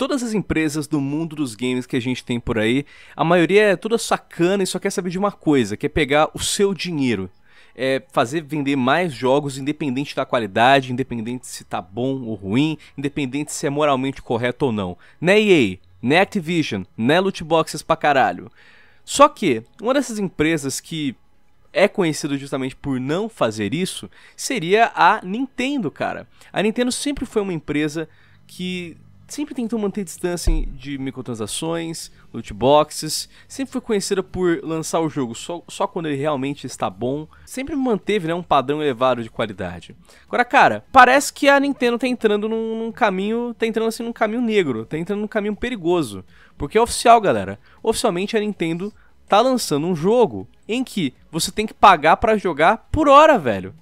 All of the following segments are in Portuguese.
todas as empresas do mundo dos games que a gente tem por aí, a maioria é toda sacana e só quer saber de uma coisa, que é pegar o seu dinheiro. É fazer vender mais jogos, independente da qualidade, independente se tá bom ou ruim, independente se é moralmente correto ou não. Né EA, né Activision, né lootboxes pra caralho. Só que, uma dessas empresas que é conhecido justamente por não fazer isso seria a Nintendo, cara. A Nintendo sempre foi uma empresa que sempre tentou manter distância de microtransações, loot boxes, sempre foi conhecida por lançar o jogo só, só quando ele realmente está bom, sempre manteve né, um padrão elevado de qualidade. Agora, cara, parece que a Nintendo está entrando num, num, caminho, tá entrando assim num caminho negro, está entrando num caminho perigoso, porque é oficial, galera. Oficialmente a Nintendo está lançando um jogo em que você tem que pagar para jogar por hora, velho.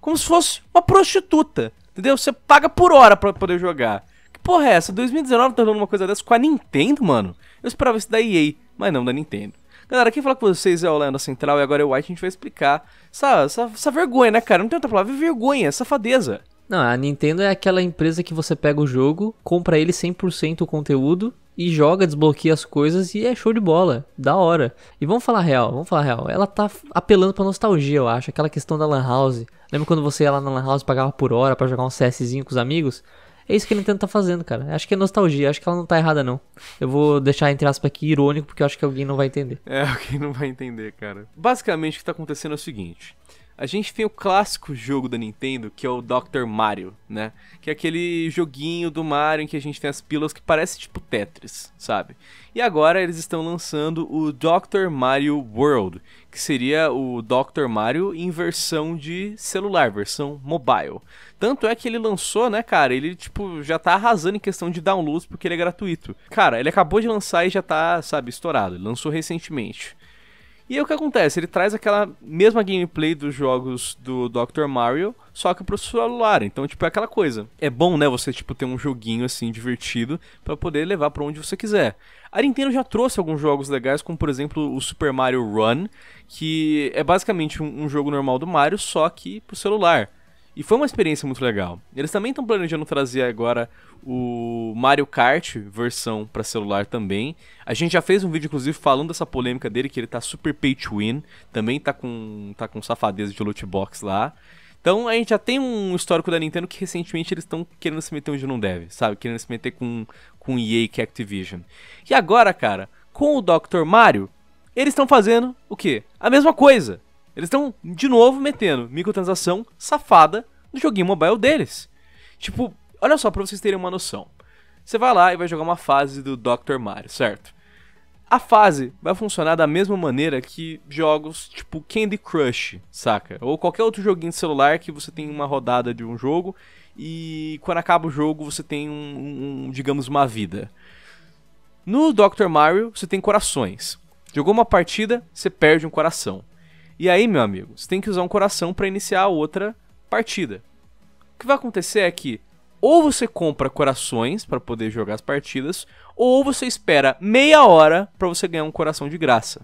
Como se fosse uma prostituta, entendeu? Você paga por hora para poder jogar porra é essa? 2019 tá dando uma coisa dessa com a Nintendo, mano? Eu esperava isso da EA, mas não da Nintendo. Galera, quem fala com vocês é o Leandro Central e agora é o White, a gente vai explicar essa, essa, essa vergonha, né, cara? Não tem outra palavra, é vergonha, é safadeza. Não, a Nintendo é aquela empresa que você pega o jogo, compra ele 100% o conteúdo e joga, desbloqueia as coisas e é show de bola, da hora. E vamos falar real, vamos falar real. Ela tá apelando pra nostalgia, eu acho, aquela questão da Lan House. Lembra quando você ia lá na Lan House pagava por hora para jogar um CSzinho com os amigos? É isso que a Nintendo tá fazendo, cara. Acho que é nostalgia, acho que ela não tá errada, não. Eu vou deixar, entre aspas, aqui irônico, porque eu acho que alguém não vai entender. É, alguém não vai entender, cara. Basicamente, o que tá acontecendo é o seguinte a gente tem o clássico jogo da Nintendo, que é o Dr. Mario, né? Que é aquele joguinho do Mario em que a gente tem as pílulas que parece tipo Tetris, sabe? E agora eles estão lançando o Dr. Mario World, que seria o Dr. Mario em versão de celular, versão mobile. Tanto é que ele lançou, né, cara? Ele, tipo, já tá arrasando em questão de downloads porque ele é gratuito. Cara, ele acabou de lançar e já tá, sabe, estourado. Ele lançou recentemente. E aí o que acontece? Ele traz aquela mesma gameplay dos jogos do Dr. Mario, só que pro celular. Então, tipo, é aquela coisa. É bom, né, você tipo ter um joguinho assim divertido para poder levar para onde você quiser. A Nintendo já trouxe alguns jogos legais, como por exemplo o Super Mario Run, que é basicamente um, um jogo normal do Mario, só que pro celular. E foi uma experiência muito legal. Eles também estão planejando trazer agora o Mario Kart versão para celular também. A gente já fez um vídeo, inclusive, falando dessa polêmica dele, que ele tá super pay to win. Também tá com, tá com safadeza de loot box lá. Então a gente já tem um histórico da Nintendo que recentemente eles estão querendo se meter onde não deve, sabe? Querendo se meter com, com EA que é Activision. E agora, cara, com o Dr. Mario, eles estão fazendo o quê? A mesma coisa. Eles estão, de novo, metendo microtransação safada no joguinho mobile deles. Tipo, olha só, pra vocês terem uma noção. Você vai lá e vai jogar uma fase do Dr. Mario, certo? A fase vai funcionar da mesma maneira que jogos tipo Candy Crush, saca? Ou qualquer outro joguinho de celular que você tem uma rodada de um jogo e quando acaba o jogo você tem um, um digamos, uma vida. No Dr. Mario você tem corações. Jogou uma partida, você perde um coração. E aí, meu amigo, você tem que usar um coração para iniciar a outra partida. O que vai acontecer é que ou você compra corações para poder jogar as partidas, ou você espera meia hora para você ganhar um coração de graça.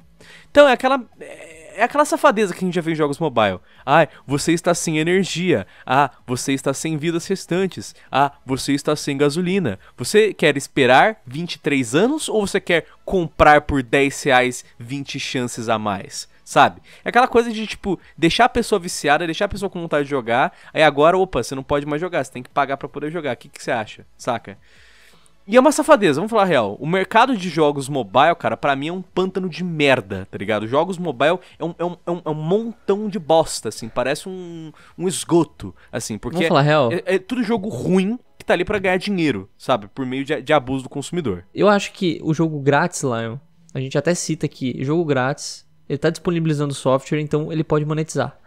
Então é aquela é aquela safadeza que a gente já vê em jogos mobile. Ah, você está sem energia. Ah, você está sem vidas restantes. Ah, você está sem gasolina. Você quer esperar 23 anos ou você quer comprar por 10 reais 20 chances a mais? sabe? É aquela coisa de, tipo, deixar a pessoa viciada, deixar a pessoa com vontade de jogar, aí agora, opa, você não pode mais jogar, você tem que pagar para poder jogar. O que, que você acha, saca? E é uma safadeza, vamos falar a real. O mercado de jogos mobile, cara, para mim é um pântano de merda, tá ligado? Jogos mobile é um, é um, é um, é um montão de bosta, assim, parece um, um esgoto, assim, porque. Vamos falar a real? É, é, tudo jogo ruim que tá ali para ganhar dinheiro, sabe? Por meio de, de abuso do consumidor. Eu acho que o jogo grátis, Lion, a gente até cita aqui, jogo grátis ele está disponibilizando o software, então ele pode monetizar.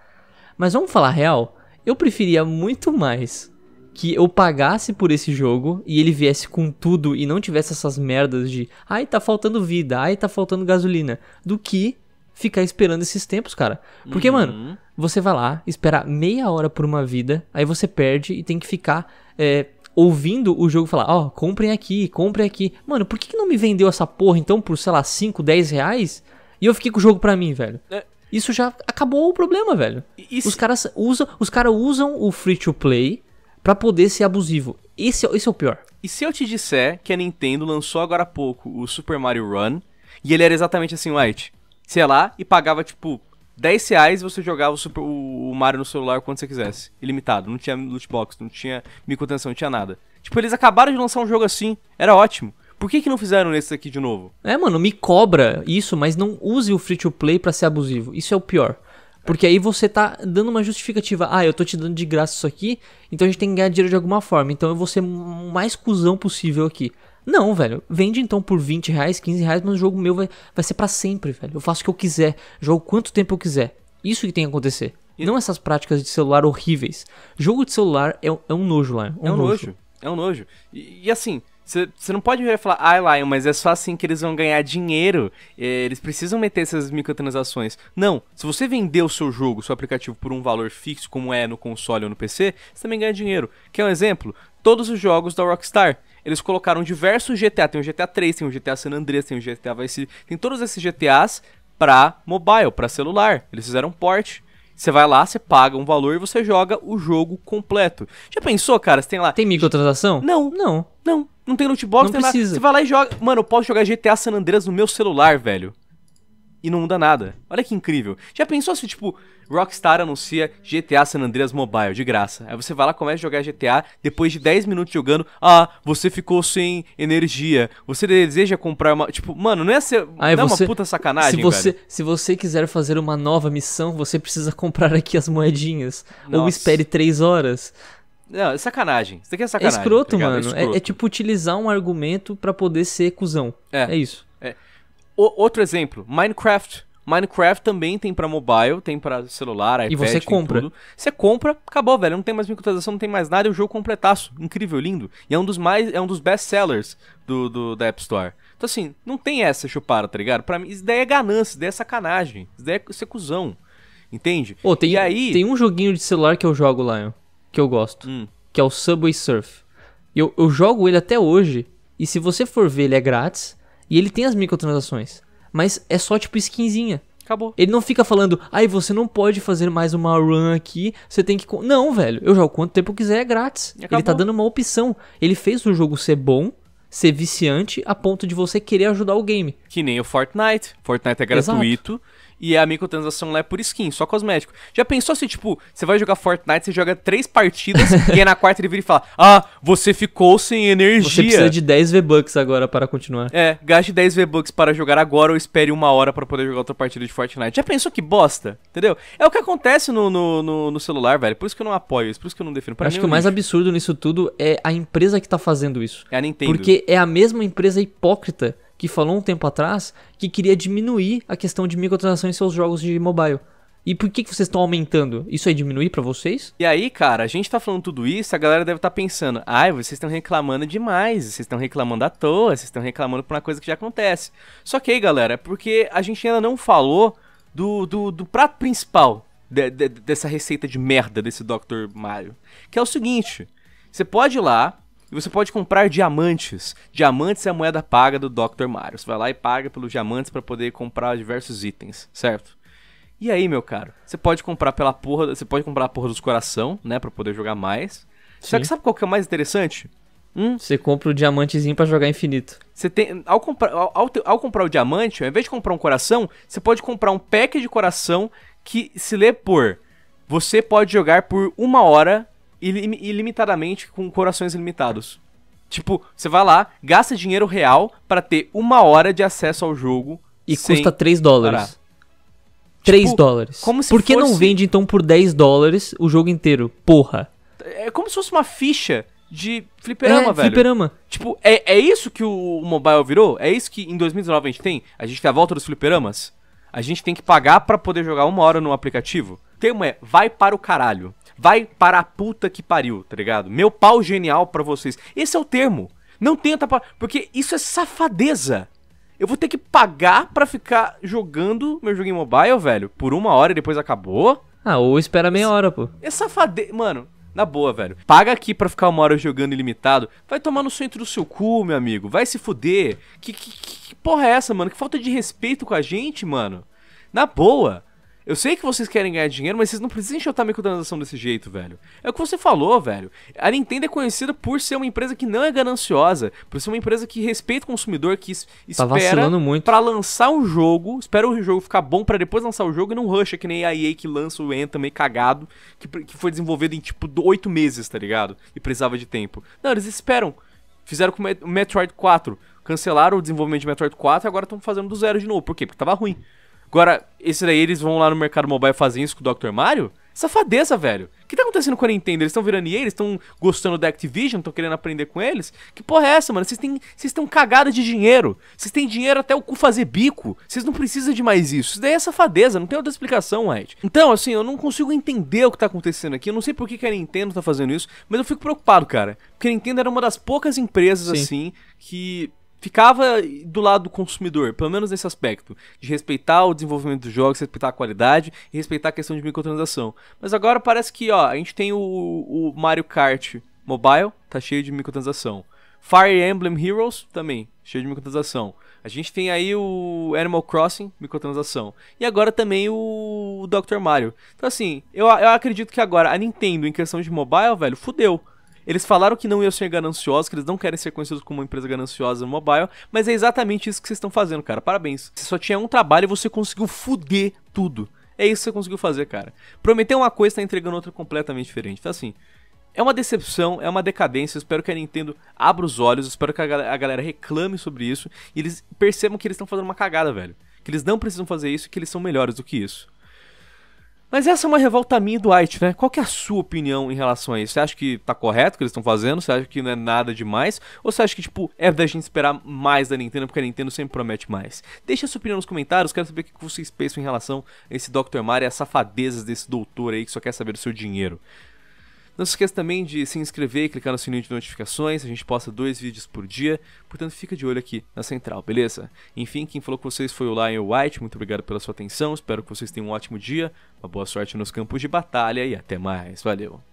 Mas vamos falar real? Eu preferia muito mais que eu pagasse por esse jogo e ele viesse com tudo e não tivesse essas merdas de ai tá faltando vida, ai tá faltando gasolina, do que ficar esperando esses tempos, cara. Porque, uhum. mano, você vai lá, esperar meia hora por uma vida, aí você perde e tem que ficar é, ouvindo o jogo falar, ó, oh, comprem aqui, comprem aqui. Mano, por que, que não me vendeu essa porra então por, sei lá, 5, 10 reais? E eu fiquei com o jogo pra mim, velho. É. Isso já acabou o problema, velho. Isso. Os caras usam, os cara usam o free to play para poder ser abusivo. Esse, é, esse é o pior. E se eu te disser que a Nintendo lançou agora há pouco o Super Mario Run e ele era exatamente assim, White? Sei lá, e pagava tipo 10 reais e você jogava o, Super, o, Mario no celular quando você quisesse. Ilimitado, não tinha loot box, não tinha microtensão não tinha nada. Tipo, eles acabaram de lançar um jogo assim, era ótimo. Por que, que não fizeram esse aqui de novo? É, mano, me cobra isso, mas não use o free to play para ser abusivo. Isso é o pior. Porque aí você tá dando uma justificativa. Ah, eu tô te dando de graça isso aqui, então a gente tem que ganhar dinheiro de alguma forma. Então eu vou ser o mais cuzão possível aqui. Não, velho. Vende então por 20 reais, 15 reais, mas o jogo meu vai, vai ser para sempre, velho. Eu faço o que eu quiser, jogo quanto tempo eu quiser. Isso que tem que acontecer. E... Não essas práticas de celular horríveis. Jogo de celular é, é um nojo lá. É um é um nojo. nojo. É um nojo. E, e assim, você não pode virar e falar, ai, ah, Lion, mas é só assim que eles vão ganhar dinheiro. É, eles precisam meter essas microtransações. Não, se você vender o seu jogo, seu aplicativo, por um valor fixo, como é no console ou no PC, você também ganha dinheiro. Quer um exemplo? Todos os jogos da Rockstar. Eles colocaram diversos GTA. Tem o GTA 3, tem o GTA San Andreas, tem o GTA Vice Tem todos esses GTAs pra mobile, pra celular. Eles fizeram port. Você vai lá, você paga um valor e você joga o jogo completo. Já pensou, cara? Você tem lá. Tem microtransação? Não. Não. Não. Não tem loot não tem precisa. Você vai lá e joga. Mano, eu posso jogar GTA San Andreas no meu celular, velho e não muda nada. Olha que incrível. Já pensou se, tipo, Rockstar anuncia GTA San Andreas Mobile de graça? Aí você vai lá, começa a jogar GTA, depois de 10 minutos jogando, ah, você ficou sem energia, você deseja comprar uma. Tipo, mano, não é ser. Ai, não você, é uma puta sacanagem, se você, velho. Se você quiser fazer uma nova missão, você precisa comprar aqui as moedinhas. Nossa. Ou espere 3 horas. Não, é sacanagem. Isso daqui é, é sacanagem. Tá é, é, é escroto, tá mano. É, escroto. É, é, tipo utilizar um argumento para poder ser cuzão. É. É isso. É. O, outro exemplo, Minecraft. Minecraft também tem para mobile, tem para celular, iPad, e você compra. Tudo. Você compra, acabou, velho. Não tem mais microtransação, não tem mais nada. É um jogo completaço, incrível, lindo. E é um dos mais, é um dos best sellers do, do da App Store. Então assim, não tem essa chupada, tá ligado? Para mim, isso daí é ganância, isso daí é sacanagem, isso daí é ser cuzão. Entende? Oh, tem, e aí... tem um joguinho de celular que eu jogo lá, que eu gosto, hum. que é o Subway Surf. Eu, eu jogo ele até hoje, e se você for ver, ele é grátis. E ele tem as microtransações. Mas é só tipo skinzinha. Acabou. Ele não fica falando, aí ah, você não pode fazer mais uma run aqui, você tem que. Não, velho, eu jogo quanto tempo eu quiser, é grátis. Acabou. Ele tá dando uma opção. Ele fez o jogo ser bom ser viciante a ponto de você querer ajudar o game. Que nem o Fortnite. Fortnite é gratuito. Exato. E a microtransação lá é por skin, só cosmético. Já pensou se, tipo, você vai jogar Fortnite, você joga três partidas, e aí é na quarta ele vira e fala: Ah, você ficou sem energia. Você precisa de 10 V-Bucks agora para continuar. É, gaste 10 V-Bucks para jogar agora ou espere uma hora para poder jogar outra partida de Fortnite. Já pensou que bosta? Entendeu? É o que acontece no, no, no, no celular, velho. Por isso que eu não apoio isso, por isso que eu não defino. Pra Acho que o é mais absurdo nisso tudo é a empresa que tá fazendo isso. É a Nintendo. Porque é a mesma empresa hipócrita que falou um tempo atrás que queria diminuir a questão de microtransações em seus jogos de mobile. E por que, que vocês estão aumentando? Isso aí diminuir para vocês? E aí, cara, a gente tá falando tudo isso, a galera deve estar tá pensando: ai, vocês estão reclamando demais, vocês estão reclamando à toa, vocês estão reclamando por uma coisa que já acontece. Só que aí, galera, é porque a gente ainda não falou do, do, do prato principal de, de, dessa receita de merda desse Dr. Mario. Que é o seguinte: você pode ir lá, e você pode comprar diamantes. Diamantes é a moeda paga do Dr. Mario. Você vai lá e paga pelos diamantes para poder comprar diversos itens, certo? E aí, meu caro, você pode comprar pela porra, você pode comprar a porra dos coração, né, para poder jogar mais. Sim. Só que sabe qual que é o mais interessante? Hum? Você compra o diamantezinho para jogar infinito. Você tem, ao comprar, ao, ao, ao, comprar o diamante, ao invés de comprar um coração, você pode comprar um pack de coração que se lê por você pode jogar por uma hora ilim ilimitadamente com corações ilimitados. Tipo, você vai lá, gasta dinheiro real para ter uma hora de acesso ao jogo. E custa 3 dólares. Parar. 3 tipo, dólares. Como se Por que fosse... não vende então por 10 dólares o jogo inteiro? Porra. É como se fosse uma ficha de fliperama, é, velho. Fliperama. Tipo, é, é isso que o mobile virou? É isso que em 2019 a gente tem? A gente tem a volta dos fliperamas? A gente tem que pagar para poder jogar uma hora no aplicativo? tema é vai para o caralho. Vai para a puta que pariu, tá ligado? Meu pau genial para vocês. Esse é o termo. Não tenta pra... Porque isso é safadeza. Eu vou ter que pagar para ficar jogando meu joguinho mobile, velho, por uma hora e depois acabou? Ah, ou espera meia hora, pô. É safadeza. Mano, na boa, velho. Paga aqui pra ficar uma hora jogando ilimitado. Vai tomar no centro do seu cu, meu amigo. Vai se fuder. Que, que, que porra é essa, mano? Que falta de respeito com a gente, mano. Na boa. Eu sei que vocês querem ganhar dinheiro, mas vocês não precisam enxotar microtransação desse jeito, velho. É o que você falou, velho. A Nintendo é conhecida por ser uma empresa que não é gananciosa, por ser uma empresa que respeita o consumidor, que tá espera muito. pra lançar o jogo, espera o jogo ficar bom para depois lançar o jogo e não rusha, que nem a EA que lança o Anthem meio cagado, que, que foi desenvolvido em tipo oito meses, tá ligado? E precisava de tempo. Não, eles esperam. Fizeram com o Metroid 4. Cancelaram o desenvolvimento de Metroid 4 e agora estão fazendo do zero de novo. Por quê? Porque tava ruim. Agora, esse daí eles vão lá no mercado mobile fazer isso com o Dr. Mario? Safadeza, velho. O que tá acontecendo com a Nintendo? Eles estão virando EA, eles estão gostando da Activision, estão querendo aprender com eles? Que porra é essa, mano? Vocês estão cagada de dinheiro. Vocês têm dinheiro até o cu fazer bico. Vocês não precisam de mais isso. Isso daí é safadeza, não tem outra explicação, Ed. Então, assim, eu não consigo entender o que tá acontecendo aqui. Eu não sei por que, que a Nintendo tá fazendo isso, mas eu fico preocupado, cara. Porque a Nintendo era uma das poucas empresas, Sim. assim, que ficava do lado do consumidor, pelo menos nesse aspecto, de respeitar o desenvolvimento dos jogos, respeitar a qualidade e respeitar a questão de microtransação. Mas agora parece que, ó, a gente tem o, o Mario Kart Mobile, tá cheio de microtransação. Fire Emblem Heroes também, cheio de microtransação. A gente tem aí o Animal Crossing, microtransação. E agora também o Dr. Mario. Então assim, eu, eu acredito que agora a Nintendo, em questão de mobile, velho, fudeu. Eles falaram que não iam ser gananciosos, que eles não querem ser conhecidos como uma empresa gananciosa no mobile, mas é exatamente isso que vocês estão fazendo, cara. Parabéns. Você só tinha um trabalho e você conseguiu foder tudo. É isso que você conseguiu fazer, cara. Prometer uma coisa e tá entregando outra completamente diferente. Então, assim, é uma decepção, é uma decadência. Espero que a Nintendo abra os olhos, espero que a galera reclame sobre isso e eles percebam que eles estão fazendo uma cagada, velho. Que eles não precisam fazer isso e que eles são melhores do que isso. Mas essa é uma revolta minha do White, né? Qual que é a sua opinião em relação a isso? Você acha que tá correto o que eles estão fazendo? Você acha que não é nada demais? Ou você acha que, tipo, é da gente esperar mais da Nintendo, porque a Nintendo sempre promete mais? Deixa a sua opinião nos comentários, quero saber o que vocês pensam em relação a esse Dr. Mario e as safadezas desse doutor aí que só quer saber do seu dinheiro. Não se esqueça também de se inscrever e clicar no sininho de notificações. A gente posta dois vídeos por dia, portanto fica de olho aqui na central, beleza? Enfim, quem falou com vocês foi o Lion White. Muito obrigado pela sua atenção. Espero que vocês tenham um ótimo dia, uma boa sorte nos campos de batalha e até mais. Valeu!